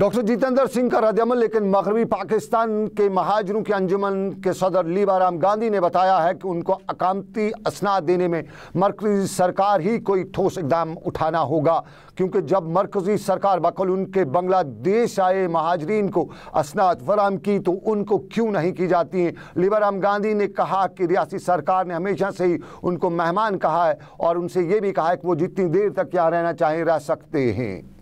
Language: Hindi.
डॉक्टर जितेंद्र सिंह का रद्दमल लेकिन मगरबी पाकिस्तान के महाजरों के अंजुमन के सदर लीबाराम गांधी ने बताया है कि उनको अकामती असनाद देने में मरकजी सरकार ही कोई ठोस इकदाम उठाना होगा क्योंकि जब मरकजी सरकार बकल उनके बांग्लादेश आए महाजरीन को असनाद फराम की तो उनको क्यों नहीं की जाती हैं लीबाराम गांधी ने कहा कि रियासी सरकार ने हमेशा से ही उनको मेहमान कहा है और उनसे ये भी कहा है कि वो जितनी देर तक यहाँ रहना चाहें रह सकते हैं